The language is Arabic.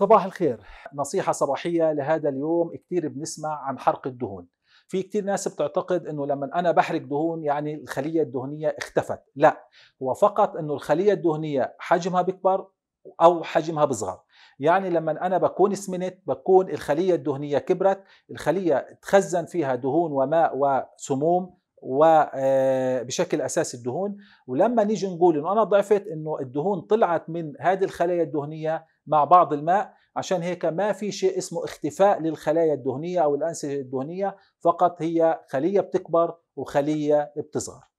صباح الخير نصيحة صباحية لهذا اليوم كثير بنسمع عن حرق الدهون في كثير ناس بتعتقد انه لما انا بحرق دهون يعني الخلية الدهنية اختفت لا هو فقط انه الخلية الدهنية حجمها بيكبر او حجمها بصغر يعني لما انا بكون سمنت بكون الخلية الدهنية كبرت الخلية تخزن فيها دهون وماء وسموم وبشكل آه، اساسي الدهون ولما نيجي نقول انه انا ضعفت انه الدهون طلعت من هذه الخلايا الدهنيه مع بعض الماء عشان هيك ما في شيء اسمه اختفاء للخلايا الدهنية أو الأنسجة الدهنية فقط هي خلية بتكبر وخلية بتصغر